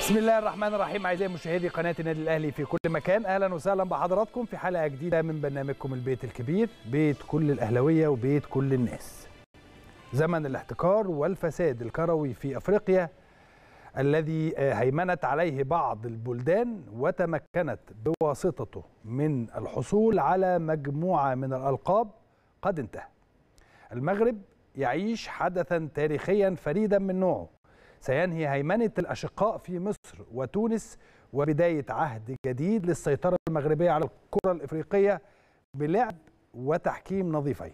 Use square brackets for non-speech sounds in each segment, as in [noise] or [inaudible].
بسم الله الرحمن الرحيم اعزائي مشاهدي قناه النادي الاهلي في كل مكان اهلا وسهلا بحضراتكم في حلقه جديده من برنامجكم البيت الكبير بيت كل الاهلاويه وبيت كل الناس زمن الاحتكار والفساد الكروي في افريقيا الذي آه، هيمنت عليه بعض البلدان وتمكنت بواسطته من الحصول على مجموعه من الالقاب قد انتهى المغرب يعيش حدثا تاريخيا فريدا من نوعه سينهي هيمنة الأشقاء في مصر وتونس وبداية عهد جديد للسيطرة المغربية على الكرة الإفريقية بلعب وتحكيم نظيفين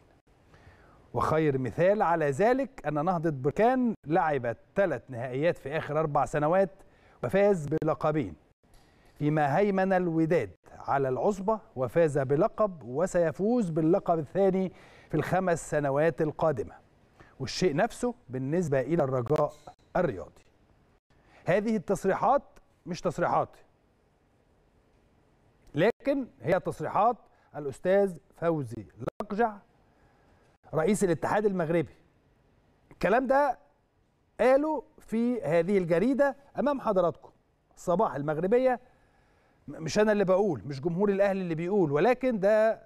وخير مثال على ذلك أن نهضة بركان لعبت ثلاث نهائيات في آخر أربع سنوات وفاز بلقبين فيما هيمن الوداد على العصبة وفاز بلقب وسيفوز باللقب الثاني في الخمس سنوات القادمة والشيء نفسه بالنسبة إلى الرجاء الرياضي هذه التصريحات مش تصريحاتي لكن هي تصريحات الأستاذ فوزي لقجع رئيس الاتحاد المغربي الكلام ده قاله في هذه الجريدة أمام حضراتكم صباح المغربية مش أنا اللي بقول مش جمهور الأهلي اللي بيقول ولكن ده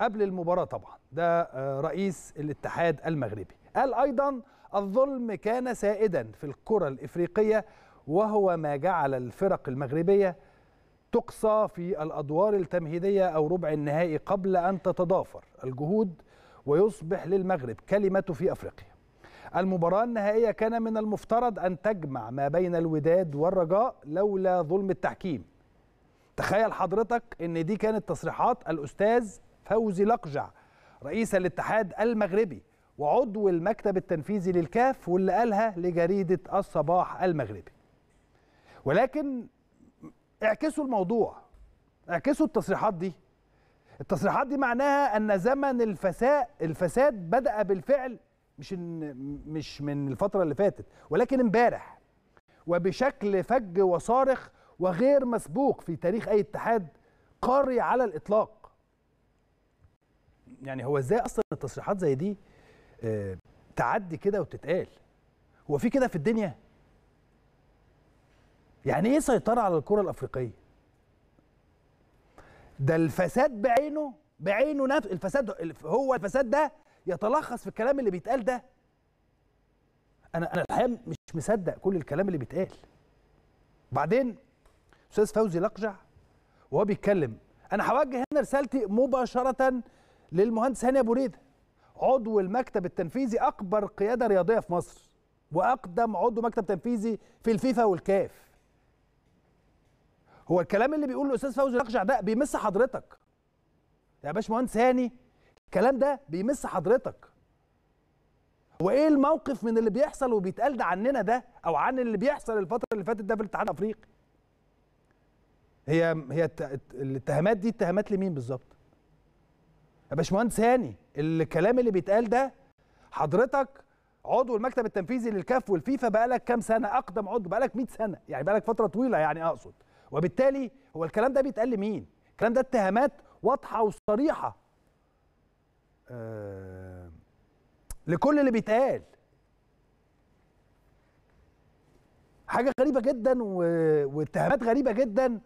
قبل المباراة طبعا ده آه، رئيس الاتحاد المغربي قال أيضا الظلم كان سائدا في الكرة الإفريقية وهو ما جعل الفرق المغربية تقصى في الأدوار التمهيدية أو ربع النهائي قبل أن تتضافر الجهود ويصبح للمغرب كلمته في أفريقيا المباراة النهائية كان من المفترض أن تجمع ما بين الوداد والرجاء لولا ظلم التحكيم تخيل حضرتك أن دي كانت تصريحات الأستاذ فوزي لقجع رئيس الاتحاد المغربي وعضو المكتب التنفيذي للكاف واللي قالها لجريدة الصباح المغربي ولكن اعكسوا الموضوع اعكسوا التصريحات دي التصريحات دي معناها ان زمن الفساد الفساد بدا بالفعل مش مش من الفتره اللي فاتت ولكن امبارح وبشكل فج وصارخ وغير مسبوق في تاريخ اي اتحاد قاري على الاطلاق يعني هو ازاي اصلا التصريحات زي دي آه، تعدي كده وتتقال هو في كده في الدنيا يعني ايه سيطره على الكره الافريقيه ده الفساد بعينه بعينه نفس الفساد هو الفساد ده يتلخص في الكلام اللي بيتقال ده انا انا الحقيقه مش مصدق كل الكلام اللي بيتقال بعدين استاذ فوزي لقجع وهو بيتكلم انا هوجه هنا رسالتي مباشره للمهندس هاني ابو ريده عضو المكتب التنفيذي اكبر قياده رياضيه في مصر واقدم عضو مكتب تنفيذي في الفيفا والكاف هو الكلام اللي بيقوله الاستاذ فوزي الاقشع ده بيمس حضرتك يا باشمهندس هاني الكلام ده بيمس حضرتك وايه الموقف من اللي بيحصل وبيتقال ده عننا ده او عن اللي بيحصل الفتره اللي فاتت ده في الاتحاد الافريقي هي هي الاتهامات دي اتهامات لمين بالظبط يا باشمهندس هاني الكلام اللي بيتقال ده حضرتك عضو المكتب التنفيذي للكاف والفيفا بقالك كام سنه اقدم عضو بقالك 100 سنه يعني بقالك فتره طويله يعني اقصد وبالتالي هو الكلام ده بيتقال لمين الكلام ده اتهامات واضحه وصريحه آه، لكل اللي بيتقال حاجه غريبه جدا واتهامات غريبه جدا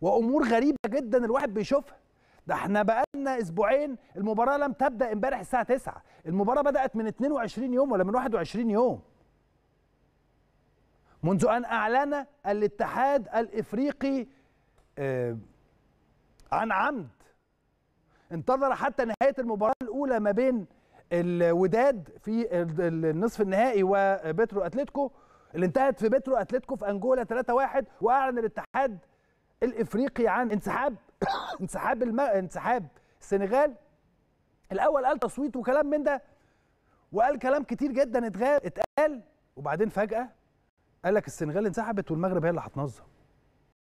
وامور غريبه جدا الواحد بيشوفها ده احنا بقالنا اسبوعين المباراه لم تبدا امبارح الساعه 9 المباراه بدات من 22 يوم ولا من 21 يوم منذ ان اعلن الاتحاد الافريقي آه، عن عمد انتظر حتى نهايه المباراه الاولى ما بين الوداد في النصف النهائي وبترو اتلتيكو اللي انتهت في بترو اتلتيكو في انجولا 3-1 واعلن الاتحاد الافريقي عن انسحاب [coughs] انسحاب الم... انسحاب السنغال الاول قال تصويت وكلام من ده وقال كلام كتير جدا اتغاب اتقال وبعدين فجاه قال لك السنغال انسحبت والمغرب هي اللي هتنظم